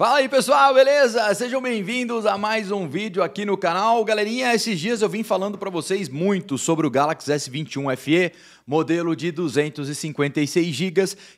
Fala aí pessoal, beleza? Sejam bem-vindos a mais um vídeo aqui no canal. Galerinha, esses dias eu vim falando para vocês muito sobre o Galaxy S21 FE, modelo de 256 GB,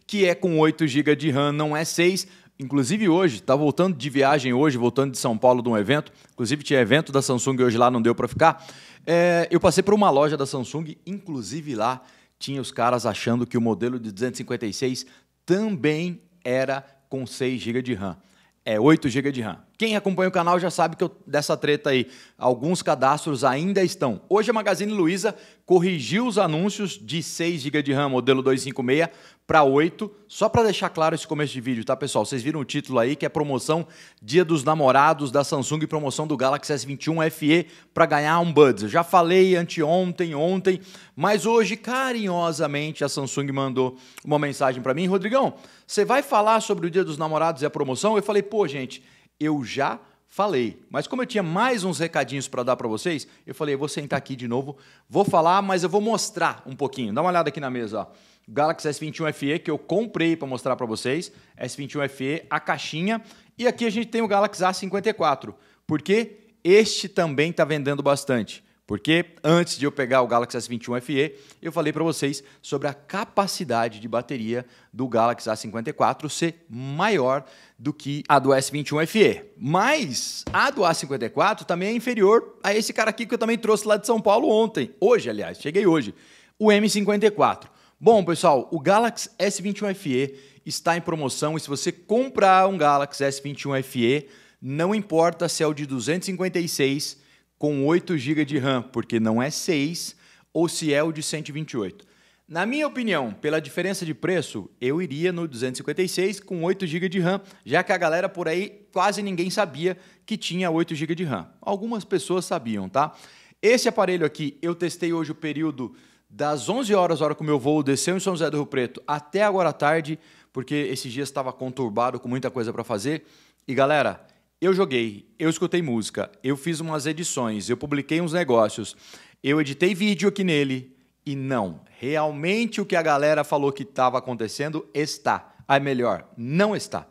que é com 8 GB de RAM, não é 6. Inclusive hoje, tá voltando de viagem hoje, voltando de São Paulo de um evento. Inclusive tinha evento da Samsung hoje lá, não deu para ficar. É, eu passei por uma loja da Samsung, inclusive lá tinha os caras achando que o modelo de 256 também era com 6 GB de RAM é 8 GB de RAM. Quem acompanha o canal já sabe que eu, dessa treta aí, alguns cadastros ainda estão. Hoje a Magazine Luiza corrigiu os anúncios de 6 GB de RAM, modelo 256, para 8, só para deixar claro esse começo de vídeo, tá, pessoal? Vocês viram o título aí, que é promoção Dia dos Namorados da Samsung e promoção do Galaxy S21 FE para ganhar um Buds. Eu já falei anteontem, ontem, mas hoje, carinhosamente, a Samsung mandou uma mensagem para mim. Rodrigão, você vai falar sobre o Dia dos Namorados e a promoção? Eu falei, pô, gente eu já falei. Mas como eu tinha mais uns recadinhos para dar para vocês, eu falei, eu vou sentar aqui de novo, vou falar, mas eu vou mostrar um pouquinho. Dá uma olhada aqui na mesa, ó. Galaxy S21 FE que eu comprei para mostrar para vocês, S21 FE, a caixinha, e aqui a gente tem o Galaxy A54, porque este também está vendendo bastante. Porque antes de eu pegar o Galaxy S21 FE, eu falei para vocês sobre a capacidade de bateria do Galaxy A54 ser maior do que a do S21 FE. Mas a do A54 também é inferior a esse cara aqui que eu também trouxe lá de São Paulo ontem. Hoje, aliás, cheguei hoje. O M54. Bom, pessoal, o Galaxy S21 FE está em promoção e se você comprar um Galaxy S21 FE, não importa se é o de 256 com 8 GB de RAM, porque não é 6, ou se é o de 128. Na minha opinião, pela diferença de preço, eu iria no 256 com 8 GB de RAM, já que a galera por aí quase ninguém sabia que tinha 8 GB de RAM. Algumas pessoas sabiam, tá? Esse aparelho aqui eu testei hoje o período das 11 horas, hora que o meu voo desceu em São José do Rio Preto, até agora à tarde, porque esses dias estava conturbado com muita coisa para fazer. E galera, eu joguei, eu escutei música, eu fiz umas edições, eu publiquei uns negócios, eu editei vídeo aqui nele. E não, realmente o que a galera falou que estava acontecendo está. Aí melhor, não está.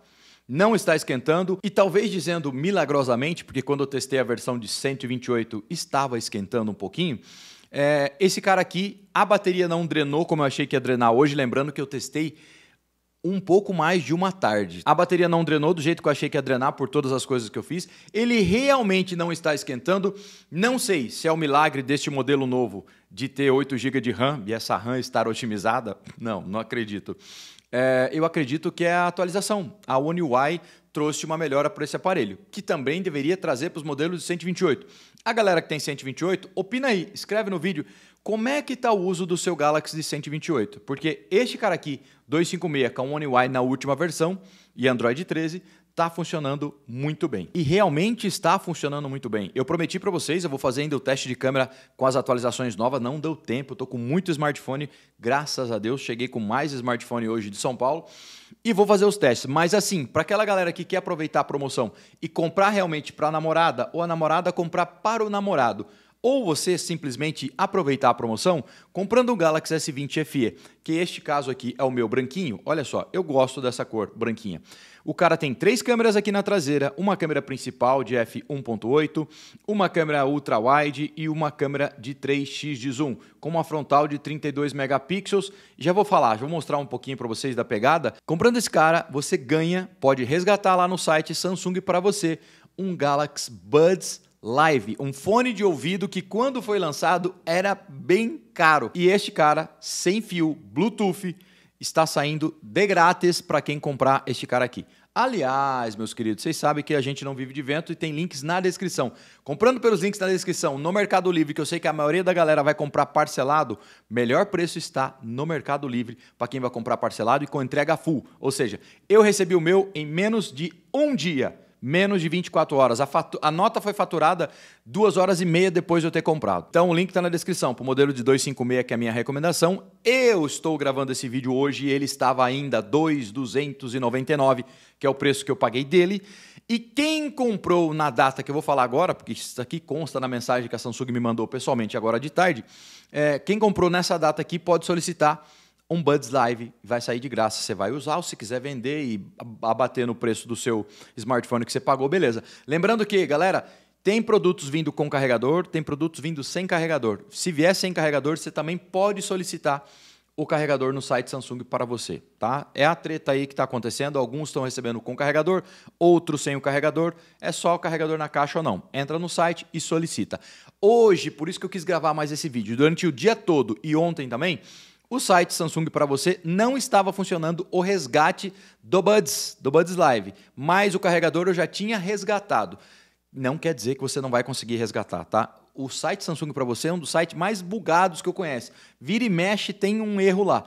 Não está esquentando e talvez dizendo milagrosamente, porque quando eu testei a versão de 128 estava esquentando um pouquinho, é, esse cara aqui, a bateria não drenou como eu achei que ia drenar hoje, lembrando que eu testei um pouco mais de uma tarde. A bateria não drenou do jeito que eu achei que ia drenar por todas as coisas que eu fiz. Ele realmente não está esquentando. Não sei se é o milagre deste modelo novo de ter 8 GB de RAM e essa RAM estar otimizada. Não, não acredito. É, eu acredito que é a atualização. A One UI trouxe uma melhora para esse aparelho, que também deveria trazer para os modelos de 128. A galera que tem 128, opina aí, escreve no vídeo como é que está o uso do seu Galaxy de 128? Porque este cara aqui, 256 com One UI na última versão e Android 13, está funcionando muito bem. E realmente está funcionando muito bem. Eu prometi para vocês, eu vou fazer ainda o teste de câmera com as atualizações novas, não deu tempo, estou com muito smartphone, graças a Deus, cheguei com mais smartphone hoje de São Paulo e vou fazer os testes. Mas assim, para aquela galera que quer aproveitar a promoção e comprar realmente para a namorada ou a namorada comprar para o namorado, ou você simplesmente aproveitar a promoção comprando o Galaxy S20 FE, que este caso aqui é o meu branquinho. Olha só, eu gosto dessa cor branquinha. O cara tem três câmeras aqui na traseira, uma câmera principal de f1.8, uma câmera ultra wide e uma câmera de 3x de zoom, com uma frontal de 32 megapixels. Já vou falar, já vou mostrar um pouquinho para vocês da pegada. Comprando esse cara, você ganha, pode resgatar lá no site Samsung para você um Galaxy Buds Live, um fone de ouvido que quando foi lançado era bem caro. E este cara, sem fio, Bluetooth, está saindo de grátis para quem comprar este cara aqui. Aliás, meus queridos, vocês sabem que a gente não vive de vento e tem links na descrição. Comprando pelos links na descrição no Mercado Livre, que eu sei que a maioria da galera vai comprar parcelado, melhor preço está no Mercado Livre para quem vai comprar parcelado e com entrega full. Ou seja, eu recebi o meu em menos de um dia menos de 24 horas. A, a, nota foi faturada duas horas e meia depois de eu ter comprado. Então o link está na descrição para o modelo de 256, que é a minha recomendação. Eu estou gravando esse vídeo hoje e ele estava ainda 2,299, que é o preço que eu paguei dele. E quem comprou na data que eu vou falar agora, porque isso aqui consta na mensagem que a Samsung me mandou pessoalmente agora de tarde, é, quem comprou nessa data aqui pode solicitar um Buds Live vai sair de graça. Você vai usar, ou se quiser vender e abater no preço do seu smartphone que você pagou, beleza. Lembrando que, galera, tem produtos vindo com carregador, tem produtos vindo sem carregador. Se vier sem carregador, você também pode solicitar o carregador no site Samsung para você, tá? É a treta aí que está acontecendo. Alguns estão recebendo com carregador, outros sem o carregador. É só o carregador na caixa ou não? Entra no site e solicita. Hoje, por isso que eu quis gravar mais esse vídeo. Durante o dia todo e ontem também, o site Samsung para você não estava funcionando o resgate do Buds, do Buds Live, mas o carregador eu já tinha resgatado. Não quer dizer que você não vai conseguir resgatar, tá? O site Samsung para você é um dos sites mais bugados que eu conheço. Vira e mexe tem um erro lá.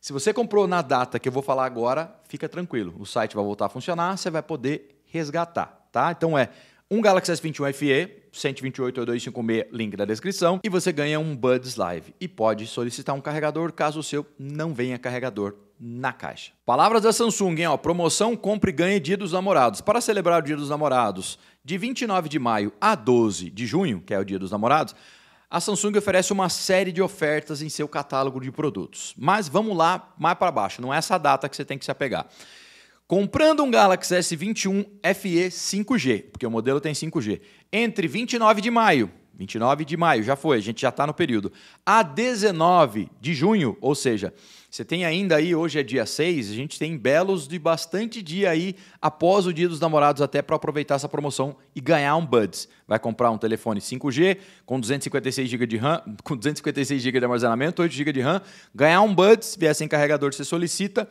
Se você comprou na data que eu vou falar agora, fica tranquilo. O site vai voltar a funcionar, você vai poder resgatar, tá? Então é um Galaxy S21 FE 128.256, link na descrição, e você ganha um Buds Live e pode solicitar um carregador caso o seu não venha carregador na caixa. Palavras da Samsung, hein? Ó, promoção compre e ganhe Dia dos Namorados. Para celebrar o Dia dos Namorados, de 29 de maio a 12 de junho, que é o Dia dos Namorados, a Samsung oferece uma série de ofertas em seu catálogo de produtos. Mas vamos lá, mais para baixo, não é essa data que você tem que se apegar. Comprando um Galaxy S21 FE 5G, porque o modelo tem 5G, entre 29 de maio, 29 de maio já foi, a gente já está no período, a 19 de junho, ou seja, você tem ainda aí, hoje é dia 6, a gente tem belos de bastante dia aí após o Dia dos Namorados até para aproveitar essa promoção e ganhar um Buds. Vai comprar um telefone 5G com 256 GB de RAM, com 256 GB de armazenamento, 8 GB de RAM, ganhar um Buds, vier sem carregador, você solicita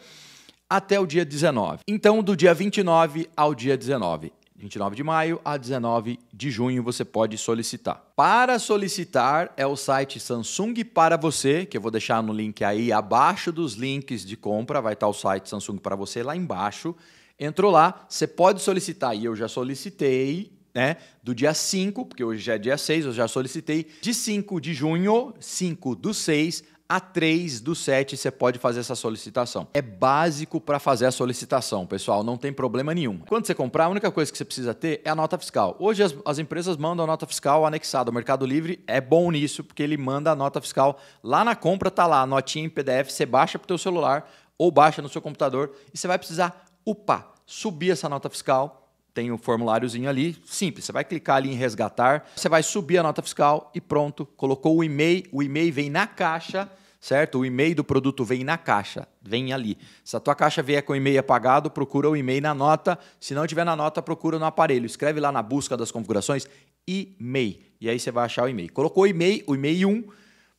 até o dia 19. Então, do dia 29 ao dia 19. 29 de maio a 19 de junho você pode solicitar. Para solicitar é o site Samsung para você, que eu vou deixar no link aí abaixo dos links de compra, vai estar o site Samsung para você lá embaixo. Entrou lá, você pode solicitar e eu já solicitei né, do dia 5, porque hoje já é dia 6, eu já solicitei, de 5 de junho, 5 do 6 a 3 do 7 você pode fazer essa solicitação. É básico para fazer a solicitação, pessoal, não tem problema nenhum. Quando você comprar, a única coisa que você precisa ter é a nota fiscal. Hoje as, as empresas mandam a nota fiscal anexada. O Mercado Livre é bom nisso, porque ele manda a nota fiscal lá na compra, tá lá, notinha em PDF, você baixa para o seu celular ou baixa no seu computador e você vai precisar upar, subir essa nota fiscal tem um formuláriozinho ali, simples. Você vai clicar ali em resgatar, você vai subir a nota fiscal e pronto. Colocou o e-mail, o e-mail vem na caixa, certo? O e-mail do produto vem na caixa, vem ali. Se a tua caixa vier com e-mail apagado, procura o e-mail na nota. Se não tiver na nota, procura no aparelho. Escreve lá na busca das configurações e-mail. E aí você vai achar o e-mail. Colocou o e-mail, o e-mail 1,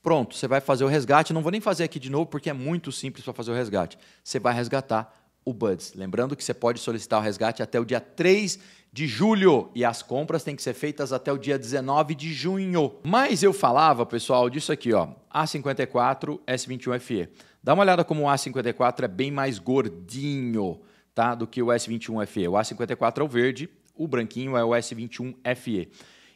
pronto, você vai fazer o resgate. Não vou nem fazer aqui de novo porque é muito simples para fazer o resgate. Você vai resgatar o Buds. Lembrando que você pode solicitar o resgate até o dia 3 de julho e as compras têm que ser feitas até o dia 19 de junho. Mas eu falava, pessoal, disso aqui, ó, A54 S21 FE. Dá uma olhada como o A54 é bem mais gordinho, tá, do que o S21 FE. O A54 é o verde, o branquinho é o S21 FE.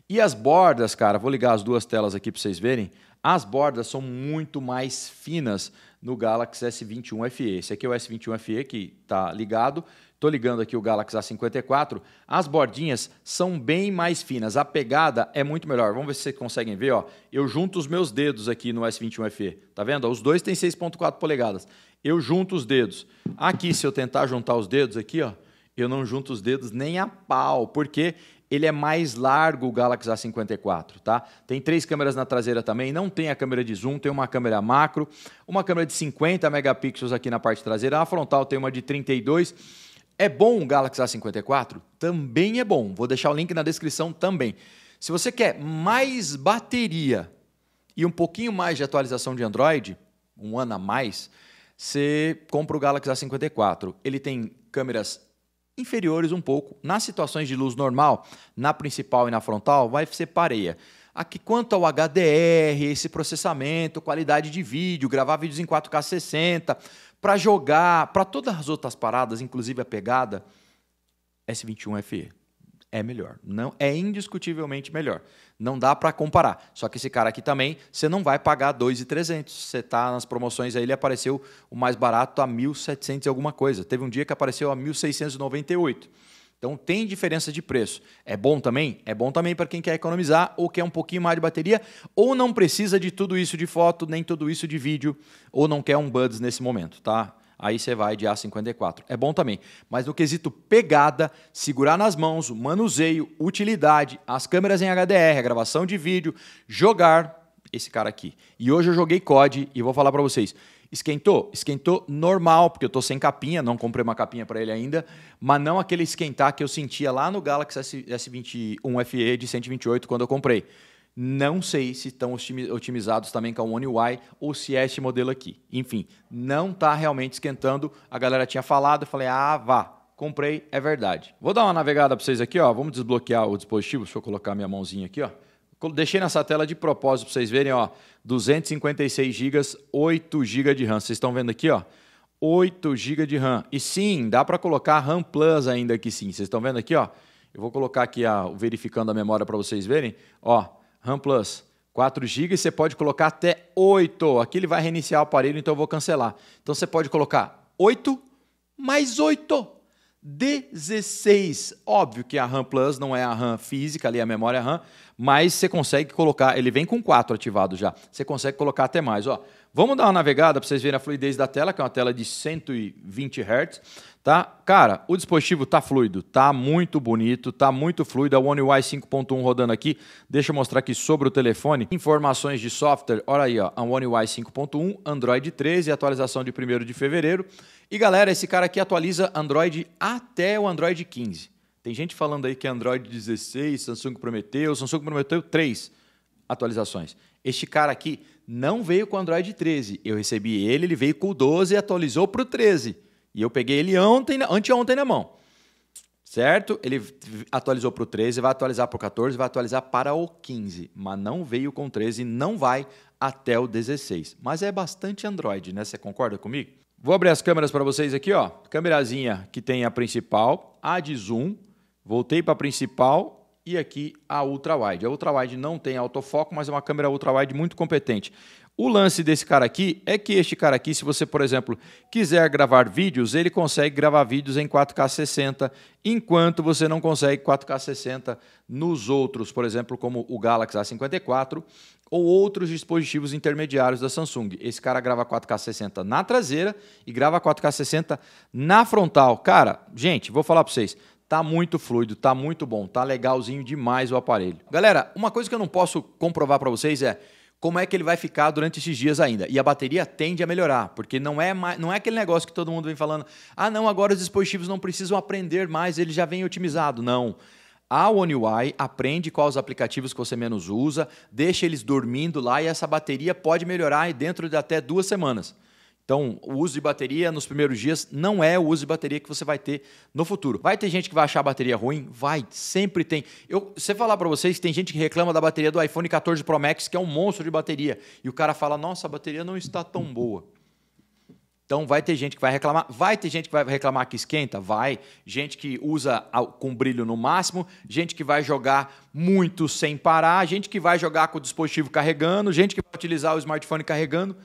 E as bordas, cara, vou ligar as duas telas aqui para vocês verem. As bordas são muito mais finas no Galaxy S21 FE. Esse aqui é o S21 FE que está ligado. Estou ligando aqui o Galaxy A54. As bordinhas são bem mais finas, a pegada é muito melhor. Vamos ver se vocês conseguem ver. Ó. Eu junto os meus dedos aqui no S21 FE. Tá vendo? Os dois têm 6.4 polegadas. Eu junto os dedos. Aqui, se eu tentar juntar os dedos aqui, ó, eu não junto os dedos nem a pau, porque ele é mais largo o Galaxy A54, tá? Tem três câmeras na traseira também, não tem a câmera de zoom, tem uma câmera macro, uma câmera de 50 megapixels aqui na parte traseira, a frontal tem uma de 32. É bom o Galaxy A54? Também é bom. Vou deixar o link na descrição também. Se você quer mais bateria e um pouquinho mais de atualização de Android, um ano a mais, você compra o Galaxy A54. Ele tem câmeras inferiores um pouco. Nas situações de luz normal, na principal e na frontal, vai ser pareia. Aqui, quanto ao HDR, esse processamento, qualidade de vídeo, gravar vídeos em 4K 60, para jogar, para todas as outras paradas, inclusive a pegada, S21 FE é melhor. Não é indiscutivelmente melhor. Não dá para comparar. Só que esse cara aqui também, você não vai pagar 2.300. Você tá nas promoções aí, ele apareceu o mais barato a 1.700 e alguma coisa. Teve um dia que apareceu a 1.698. Então tem diferença de preço. É bom também? É bom também para quem quer economizar ou quer um pouquinho mais de bateria ou não precisa de tudo isso de foto, nem tudo isso de vídeo ou não quer um buds nesse momento, tá? aí você vai de A54. É bom também. Mas no quesito pegada, segurar nas mãos, manuseio, utilidade, as câmeras em HDR, a gravação de vídeo, jogar, esse cara aqui. E hoje eu joguei COD e vou falar para vocês. Esquentou? Esquentou normal, porque eu tô sem capinha, não comprei uma capinha para ele ainda, mas não aquele esquentar que eu sentia lá no Galaxy S21 FE de 128 quando eu comprei. Não sei se estão otimizados também com a One UI ou se é esse modelo aqui. Enfim, não está realmente esquentando. A galera tinha falado, eu falei, ah, vá, comprei, é verdade. Vou dar uma navegada para vocês aqui, ó. Vamos desbloquear o dispositivo. Deixa eu colocar minha mãozinha aqui, ó. Deixei nessa tela de propósito para vocês verem, ó. 256 GB, 8 GB de RAM. Vocês estão vendo aqui, ó. 8 GB de RAM. E sim, dá para colocar RAM Plus ainda aqui sim. Vocês estão vendo aqui, ó? Eu vou colocar aqui a, verificando a memória para vocês verem. Ó, RAM Plus, 4 GB, e você pode colocar até 8. Aqui ele vai reiniciar o aparelho, então eu vou cancelar. Então você pode colocar 8 mais 8. 16. Óbvio que a RAM Plus não é a RAM física, ali é a memória RAM, mas você consegue colocar, ele vem com 4 ativado já, você consegue colocar até mais. Ó, vamos dar uma navegada para vocês verem a fluidez da tela, que é uma tela de 120 Hz. Tá? Cara, o dispositivo tá fluido, tá muito bonito, tá muito fluido. A é One UI 5.1 rodando aqui. Deixa eu mostrar aqui sobre o telefone. Informações de software, olha aí, ó, a One UI 5.1, Android 13, atualização de 1 de fevereiro. E galera, esse cara aqui atualiza Android até o Android 15. Tem gente falando aí que é Android 16, Samsung prometeu, Samsung prometeu 3 atualizações. Este cara aqui não veio com Android 13. Eu recebi ele, ele veio com o 12 e atualizou para o 13. E eu peguei ele ontem, anteontem na mão. Certo? Ele atualizou para o 13, vai atualizar para o 14, vai atualizar para o 15. Mas não veio com 13, não vai até o 16. Mas é bastante Android, né? Você concorda comigo? Vou abrir as câmeras para vocês aqui, ó. Câmerazinha que tem a principal, a de zoom. Voltei para a principal e aqui a ultra-wide. A ultra-wide não tem autofoco, mas é uma câmera ultra-wide muito competente. O lance desse cara aqui é que este cara aqui, se você, por exemplo, quiser gravar vídeos, ele consegue gravar vídeos em 4K 60, enquanto você não consegue 4K 60 nos outros, por exemplo, como o Galaxy A54 ou outros dispositivos intermediários da Samsung. Esse cara grava 4K60 na traseira e grava 4K60 na frontal. Cara, gente, vou falar para vocês, tá muito fluido, tá muito bom, tá legalzinho demais o aparelho. Galera, uma coisa que eu não posso comprovar para vocês é como é que ele vai ficar durante esses dias ainda. E a bateria tende a melhorar, porque não é, mais, não é aquele negócio que todo mundo vem falando, ah não, agora os dispositivos não precisam aprender mais, ele já vem otimizado. Não a One UI aprende quais aplicativos que você menos usa, deixa eles dormindo lá e essa bateria pode melhorar dentro de até duas semanas. Então, o uso de bateria nos primeiros dias não é o uso de bateria que você vai ter no futuro. Vai ter gente que vai achar a bateria ruim? Vai, sempre tem. Eu, se eu falar para vocês, tem gente que reclama da bateria do iPhone 14 Pro Max, que é um monstro de bateria, e o cara fala: "Nossa, a bateria não está tão boa". Então vai ter gente que vai reclamar, vai ter gente que vai reclamar que esquenta, vai, gente que usa com brilho no máximo, gente que vai jogar muito sem parar, gente que vai jogar com o dispositivo carregando, gente que vai utilizar o smartphone carregando.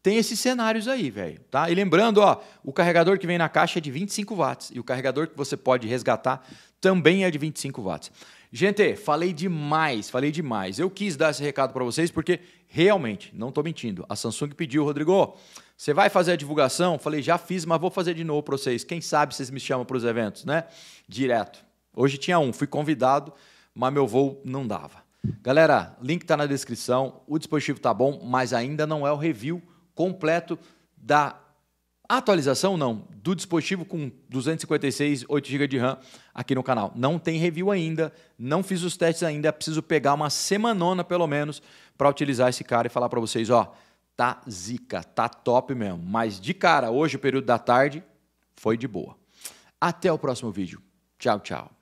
Tem esses cenários aí, velho, tá? E lembrando, ó, o carregador que vem na caixa é de 25 watts e o carregador que você pode resgatar também é de 25 watts. Gente, falei demais, falei demais. Eu quis dar esse recado para vocês porque realmente, não estou mentindo, a Samsung pediu, Rodrigo, você vai fazer a divulgação? Falei, já fiz, mas vou fazer de novo para vocês. Quem sabe vocês me chamam para os eventos, né? Direto. Hoje tinha um, fui convidado, mas meu voo não dava. Galera, link está na descrição. O dispositivo está bom, mas ainda não é o review completo da atualização, não, do dispositivo com 256, 8 GB de RAM aqui no canal. Não tem review ainda, não fiz os testes ainda, preciso pegar uma semanona pelo menos para utilizar esse cara e falar para vocês, ó, tá zica, tá top mesmo. Mas de cara, hoje o período da tarde foi de boa. Até o próximo vídeo. Tchau, tchau.